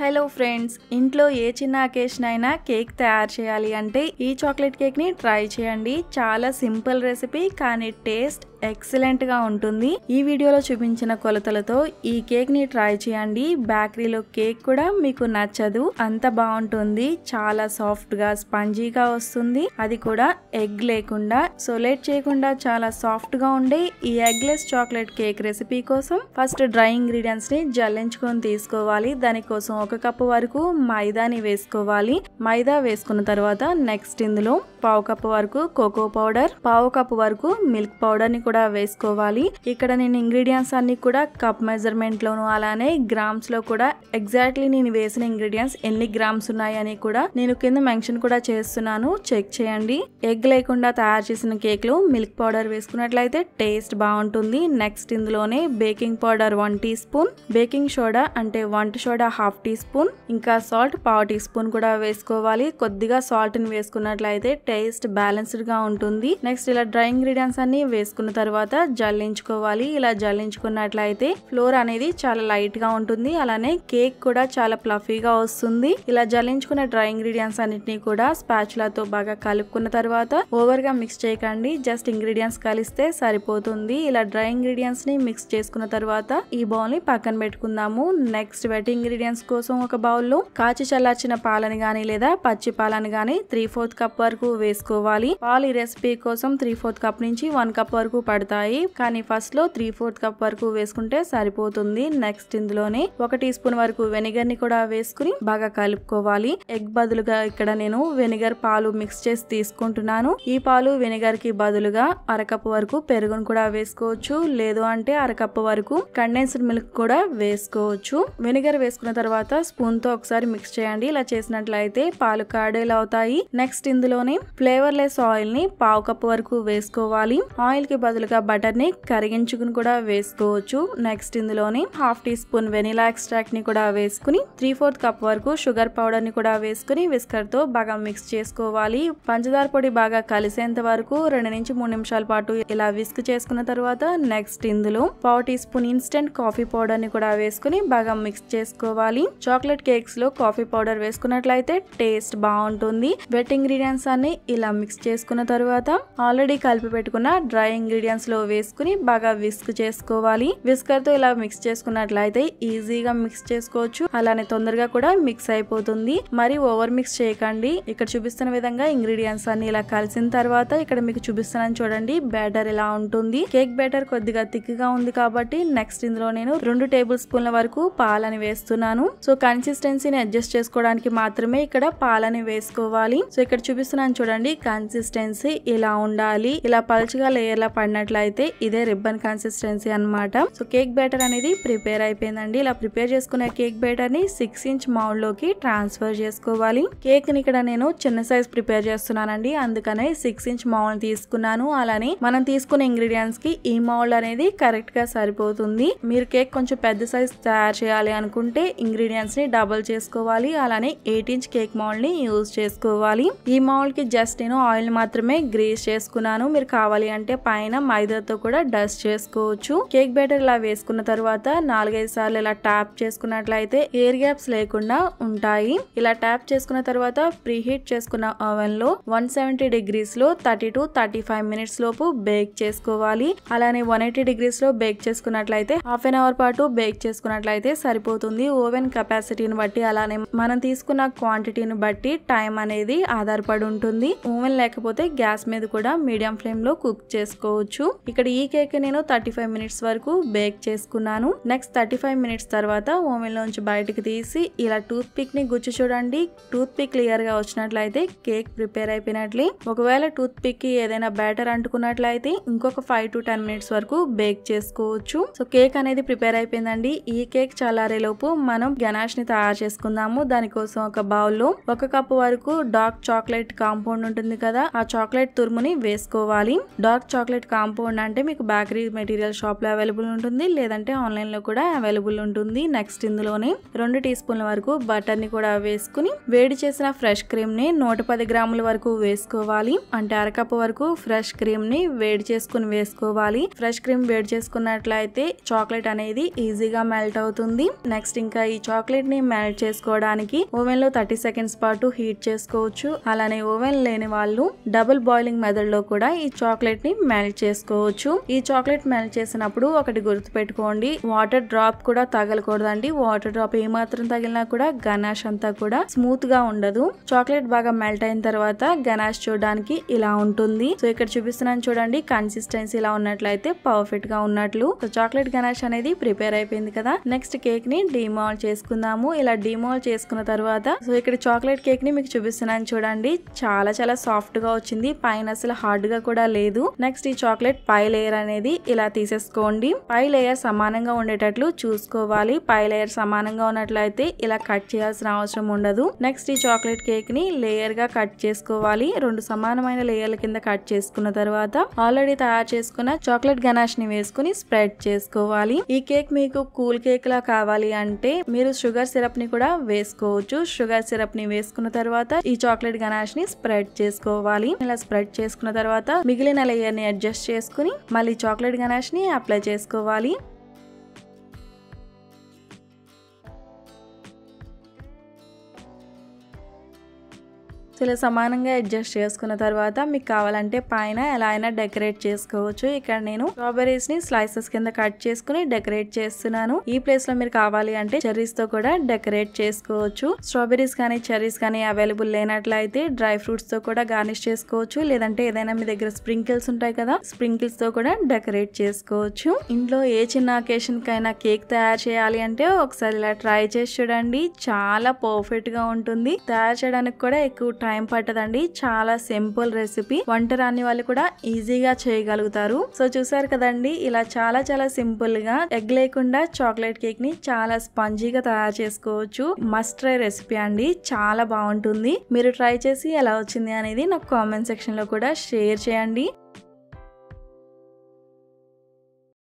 hello friends ఇంట్లో ఏ చిన్న occasion అయినా కేక్ తయారు చేయాలి అంటే ఈ చాక్లెట్ కేక్ని ట్రై చేయండి చాలా సింపుల్ రెసిపీ కానీ టేస్ట్ ఎక్సలెంట్గా ఉంటుంది ఈ వీడియోలో చూపించిన కొలతలతో ఈ కేక్ని ట్రై చేయండి బేకరీలో కేక్ కూడా మీకు నచ్చదు అంత బాగుంటుంది చాలా సాఫ్ట్గా స్పంజీగా వస్తుంది అది కూడా ఎగ్ లేకుండా సో లేట్ చేయకుండా చాలా సాఫ్ట్గా ఉండే ఈ ఎగ్లెస్ చాక్లెట్ కేక్ రెసిపీ కోసం ఫస్ట్ డ్రై ని జల్లించుకొని తీసుకోవాలి దానికోసం ఒక కప్పు వరకు మైదాని వేసుకోవాలి మైదా వేసుకున్న తర్వాత నెక్స్ట్ ఇందులో పావు కప్పు వరకు కోకో పౌడర్ పావు కప్పు వరకు మిల్క్ పౌడర్ని కూడా వేసుకోవాలి ఇక్కడ నేను ఇంగ్రీడియంట్స్ అన్ని కూడా కప్ మెజర్మెంట్ లోను అలానే గ్రామ్స్ లో కూడా ఎగ్జాక్ట్లీ నేను వేసిన ఇంగ్రీడియంట్స్ ఎన్ని గ్రామ్స్ ఉన్నాయని కూడా నేను కింద మెన్షన్ కూడా చేస్తున్నాను చెక్ చేయండి ఎగ్ లేకుండా తయారు చేసిన లో మిల్క్ పౌడర్ వేసుకున్నట్లయితే టేస్ట్ బాగుంటుంది నెక్స్ట్ ఇందులోనే baking powder one teaspoon baking soda అంటే tea soda half teaspoon ఇంకా సాల్ట్ పావు టీ స్పూన్ కూడా వేసుకోవాలి కొద్దిగా సాల్ట్ ని వేసుకున్నట్లయితే టేస్ట్ బ్యాలెన్స్డ్ గా ఉంటుంది నెక్స్ట్ ఇలా డ్రై ఇంగ్రీడియంట్స్ అన్ని వేసుకున్న తర్వాత జల్లించుకోవాలి ఇలా జల్లించుకున్నట్లయితే ఫ్లోర్ అనేది చాలా లైట్ గా ఉంటుంది అలానే కేక్ కూడా చాలా గా వస్తుంది ఇలా జల్లించుకున్న డ్రై ఇంగ్రీడియంట్స్ అన్నిటిని కూడా లతో బాగా కలుపుకున్న తర్వాత ఓవర్ గా మిక్స్ చేయకండి జస్ట్ ఇంగ్రీడియంట్స్ కలిస్తే సరిపోతుంది ఇలా డ్రై ఇంగ్రీడియంట్స్ ని మిక్స్ చేసుకున్న తర్వాత ఈ బౌల్ ని పక్కన పెట్టుకుందాము నెక్స్ట్ వెట్ ఇంగ్రీడియంట్స్ కోసం ఒక బౌల్ లో కాచి చల్లార్చిన పాలని గానీ లేదా పచ్చి పాలని గానీ త్రీ ఫోర్త్ కప్ వరకు వేసుకోవాలి పాలు ఈ రెసిపీ కోసం త్రీ ఫోర్త్ కప్ నుంచి వన్ కప్ వరకు పడతాయి కానీ ఫస్ట్ లో త్రీ ఫోర్త్ కప్ వరకు వేసుకుంటే సరిపోతుంది నెక్స్ట్ ఇందులోనే ఒక టీ స్పూన్ వరకు వెనిగర్ ని కూడా వేసుకుని బాగా కలుపుకోవాలి ఎగ్ బదులుగా ఇక్కడ నేను వెనిగర్ పాలు మిక్స్ చేసి తీసుకుంటున్నాను ఈ పాలు వెనిగర్ కి బదులుగా అరకప్పు వరకు పెరుగును కూడా వేసుకోవచ్చు లేదు అంటే అరకప్పు వరకు కండెన్స్డ్ మిల్క్ కూడా వేసుకోవచ్చు వెనిగర్ వేసుకున్న తర్వాత స్పూన్ తో ఒకసారి మిక్స్ చేయండి ఇలా చేసినట్లయితే పాలు కాడేలు అవుతాయి నెక్స్ట్ ఇందులోనే ఫ్లేవర్లెస్ ఆయిల్ ని పావు కప్పు వరకు వేసుకోవాలి ఆయిల్ కి బదులు బదులుగా బటర్ని కరిగించుకుని కూడా వేసుకోవచ్చు నెక్స్ట్ ఇందులోని హాఫ్ టీ స్పూన్ వెనిలా ని కూడా వేసుకుని త్రీ ఫోర్త్ కప్ వరకు షుగర్ పౌడర్ ని కూడా వేసుకుని తో బాగా మిక్స్ చేసుకోవాలి పంచదార పొడి బాగా కలిసేంత వరకు రెండు నుంచి మూడు నిమిషాల పాటు ఇలా విస్క్ చేసుకున్న తర్వాత నెక్స్ట్ ఇందులో పావు teaspoon instant coffee powder ని కూడా వేసుకుని బాగా మిక్స్ చేసుకోవాలి చాక్లెట్ కేక్స్ లో కాఫీ పౌడర్ వేసుకున్నట్లయితే టేస్ట్ బాగుంటుంది వెట్ ఇంగ్రీడియంట్స్ అన్ని ఇలా మిక్స్ చేసుకున్న తర్వాత ఆల్రెడీ కలిపి పెట్టుకున్న డ్రై ఇంగ్రీడియంట్స్ లో వేసుకుని బాగా విస్క్ చేసుకోవాలి విస్కర్ తో ఇలా మిక్స్ చేసుకున్నట్లయితే ఈజీగా మిక్స్ చేసుకోవచ్చు అలానే తొందరగా కూడా మిక్స్ అయిపోతుంది మరి ఓవర్ మిక్స్ చేయకండి ఇక్కడ చూపిస్తున్న విధంగా ఇంగ్రీడియంట్స్ అన్ని ఇలా కలిసిన తర్వాత ఇక్కడ మీకు చూపిస్తున్నాను చూడండి బ్యాటర్ ఇలా ఉంటుంది కేక్ బ్యాటర్ కొద్దిగా థిక్ గా ఉంది కాబట్టి నెక్స్ట్ ఇందులో నేను రెండు టేబుల్ స్పూన్ల వరకు పాలని వేస్తున్నాను సో కన్సిస్టెన్సీని అడ్జస్ట్ చేసుకోవడానికి మాత్రమే ఇక్కడ పాలని వేసుకోవాలి సో ఇక్కడ చూపిస్తున్నాను చూడండి కన్సిస్టెన్సీ ఇలా ఉండాలి ఇలా పలుచగా లేయర్లా పడిన అన్నట్లయితే ఇదే రిబ్బన్ కన్సిస్టెన్సీ అనమాట సో కేక్ బ్యాటర్ అనేది ప్రిపేర్ అయిపోయిందండి ఇలా ప్రిపేర్ చేసుకున్న కేక్ బ్యాటర్ ని సిక్స్ ఇంచ్ మౌండ్ లోకి ట్రాన్స్ఫర్ చేసుకోవాలి కేక్ ని ఇక్కడ నేను చిన్న సైజ్ ప్రిపేర్ చేస్తున్నానండి అందుకనే సిక్స్ ఇంచ్ మౌండ్ తీసుకున్నాను అలానే మనం తీసుకున్న ఇంగ్రీడియంట్స్ కి ఈ మౌల్డ్ అనేది కరెక్ట్ గా సరిపోతుంది మీరు కేక్ కొంచెం పెద్ద సైజ్ తయారు చేయాలి అనుకుంటే ఇంగ్రీడియంట్స్ ని డబల్ చేసుకోవాలి అలానే ఎయిట్ ఇంచ్ కేక్ మౌండ్ ని యూజ్ చేసుకోవాలి ఈ మౌండ్ కి జస్ట్ నేను ఆయిల్ మాత్రమే గ్రీస్ చేసుకున్నాను మీరు కావాలి అంటే పైన మైదాతో కూడా డస్ట్ చేసుకోవచ్చు కేక్ బ్యాటర్ ఇలా వేసుకున్న తర్వాత నాలుగైదు సార్లు ఇలా ట్యాప్ చేసుకున్నట్లయితే ఎయిర్ గ్యాప్స్ లేకుండా ఉంటాయి ఇలా ట్యాప్ చేసుకున్న తర్వాత ప్రీ హీట్ చేసుకున్న ఓవెన్ లో వన్ సెవెంటీ డిగ్రీస్ లో thirty to thirty five minutes లోపు బేక్ చేసుకోవాలి అలానే వన్ ఎయిటీ డిగ్రీస్ లో బేక్ చేసుకున్నట్లయితే హాఫ్ అన్ అవర్ పాటు బేక్ చేసుకున్నట్లయితే సరిపోతుంది ఓవెన్ కెపాసిటీని బట్టి అలానే మనం తీసుకున్న క్వాంటిటీని బట్టి టైం అనేది ఆధారపడి ఉంటుంది ఓవెన్ లేకపోతే గ్యాస్ మీద కూడా మీడియం ఫ్లేమ్ లో కుక్ చేసుకోవచ్చు చేసుకోవచ్చు ఇక్కడ ఈ కేక్ నేను థర్టీ ఫైవ్ మినిట్స్ వరకు బేక్ చేసుకున్నాను నెక్స్ట్ థర్టీ ఫైవ్ మినిట్స్ తర్వాత ఓవెన్ లోంచి బయటకు తీసి ఇలా టూత్ పిక్ ని గుచ్చి చూడండి టూత్ పిక్ క్లియర్ గా వచ్చినట్లయితే కేక్ ప్రిపేర్ అయిపోయినట్లే ఒకవేళ టూత్ పిక్ కి ఏదైనా బ్యాటర్ అంటుకున్నట్లయితే ఇంకొక ఫైవ్ టు టెన్ మినిట్స్ వరకు బేక్ చేసుకోవచ్చు సో కేక్ అనేది ప్రిపేర్ అయిపోయిందండి ఈ కేక్ చల్లారే లోపు మనం గణాష్ ని తయారు చేసుకుందాము దానికోసం ఒక బౌల్ లో ఒక కప్పు వరకు డార్క్ చాక్లెట్ కాంపౌండ్ ఉంటుంది కదా ఆ చాక్లెట్ తురుముని వేసుకోవాలి డార్క్ చాక్లెట్ కాంపౌండ్ అంటే మీకు బేకరీ మెటీరియల్ షాప్లో అవైలబుల్ ఉంటుంది లేదంటే ఆన్లైన్లో కూడా అవైలబుల్ ఉంటుంది నెక్స్ట్ ఇందులోనే రెండు టీ స్పూన్ల వరకు బటర్ని కూడా వేసుకుని వేడి చేసిన ఫ్రెష్ క్రీమ్ని నూట పది గ్రాముల వరకు వేసుకోవాలి అంటే అరకప్పు వరకు ఫ్రెష్ క్రీమ్ని వేడి చేసుకుని వేసుకోవాలి ఫ్రెష్ క్రీమ్ వేడి చేసుకున్నట్లయితే చాక్లెట్ అనేది ఈజీగా మెల్ట్ అవుతుంది నెక్స్ట్ ఇంకా ఈ చాక్లెట్ని మెల్ట్ చేసుకోవడానికి ఓవెన్లో థర్టీ సెకండ్స్ పాటు హీట్ చేసుకోవచ్చు అలానే ఓవెన్ లేని వాళ్ళు డబుల్ బాయిలింగ్ మెథడ్లో కూడా ఈ చాక్లెట్ని మెల్ట్ చేసుకోవచ్చు ఈ చాక్లెట్ మెల్ట్ చేసినప్పుడు ఒకటి గుర్తు పెట్టుకోండి వాటర్ డ్రాప్ కూడా తగలకూడదండి వాటర్ డ్రాప్ ఏమాత్రం తగిలినా కూడా గణాష్ అంతా కూడా స్మూత్ గా ఉండదు చాక్లెట్ బాగా మెల్ట్ అయిన తర్వాత గణాష్ చూడడానికి ఇలా ఉంటుంది సో ఇక్కడ చూపిస్తున్నాను చూడండి కన్సిస్టెన్సీ ఇలా ఉన్నట్లయితే పర్ఫెక్ట్ గా ఉన్నట్లు సో చాక్లెట్ గణాష్ అనేది ప్రిపేర్ అయిపోయింది కదా నెక్స్ట్ కేక్ ని డిమాల్ చేసుకుందాము ఇలా డిమాల్ చేసుకున్న తర్వాత సో ఇక్కడ చాక్లెట్ కేక్ ని మీకు చూపిస్తున్నాను చూడండి చాలా చాలా సాఫ్ట్ గా వచ్చింది పైన అసలు హార్డ్ గా కూడా లేదు నెక్స్ట్ ఈ చాక్లెట్ చాక్లెట్ పై లేయర్ అనేది ఇలా తీసేసుకోండి పై లేయర్ సమానంగా ఉండేటట్లు చూసుకోవాలి పై లేయర్ సమానంగా ఉన్నట్లయితే ఇలా కట్ చేయాల్సిన అవసరం ఉండదు నెక్స్ట్ ఈ చాక్లెట్ కేక్ ని లేయర్ గా కట్ చేసుకోవాలి రెండు సమానమైన లేయర్ల కింద కట్ చేసుకున్న తర్వాత ఆల్రెడీ తయారు చేసుకున్న చాక్లెట్ గణాష్ ని వేసుకుని స్ప్రెడ్ చేసుకోవాలి ఈ కేక్ మీకు కూల్ కేక్ లా కావాలి అంటే మీరు షుగర్ సిరప్ ని కూడా వేసుకోవచ్చు షుగర్ సిరప్ ని వేసుకున్న తర్వాత ఈ చాక్లెట్ గణాష్ ని స్ప్రెడ్ చేసుకోవాలి ఇలా స్ప్రెడ్ చేసుకున్న తర్వాత మిగిలిన లేయర్ ని అడ్జస్ట్ చేసుకుని మళ్ళీ చాక్లెట్ గనాష్ని అప్లై చేసుకోవాలి సో ఇలా సమానంగా అడ్జస్ట్ చేసుకున్న తర్వాత మీకు కావాలంటే పైన ఎలా అయినా డెకరేట్ చేసుకోవచ్చు ఇక్కడ నేను స్ట్రాబెరీస్ ని స్లైసెస్ కింద కట్ చేసుకుని డెకరేట్ చేస్తున్నాను ఈ ప్లేస్ లో మీరు కావాలి అంటే చెర్రీస్ తో కూడా డెకరేట్ చేసుకోవచ్చు స్ట్రాబెరీస్ కానీ చెర్రీస్ కానీ అవైలబుల్ లేనట్లయితే డ్రై ఫ్రూట్స్ తో కూడా గార్నిష్ చేసుకోవచ్చు లేదంటే ఏదైనా మీ దగ్గర స్ప్రింకిల్స్ ఉంటాయి కదా స్ప్రింకిల్స్ తో కూడా డెకరేట్ చేసుకోవచ్చు ఇంట్లో ఏ చిన్న అకేషన్ కైనా కేక్ తయారు చేయాలి అంటే ఒకసారి ఇలా ట్రై చేసి చూడండి చాలా పర్ఫెక్ట్ గా ఉంటుంది తయారు చేయడానికి కూడా ఎక్కువ టైం టైం పట్టదండి చాలా సింపుల్ రెసిపీ వంట రాని వాళ్ళు కూడా ఈజీగా చేయగలుగుతారు సో చూసారు కదండి ఇలా చాలా చాలా సింపుల్ గా ఎగ్ లేకుండా చాక్లెట్ కేక్ ని చాలా స్పంజీగా తయారు చేసుకోవచ్చు మస్ట్ ట్రై రెసిపీ అండి చాలా బాగుంటుంది మీరు ట్రై చేసి ఎలా వచ్చింది అనేది నాకు కామెంట్ సెక్షన్ లో కూడా షేర్ చేయండి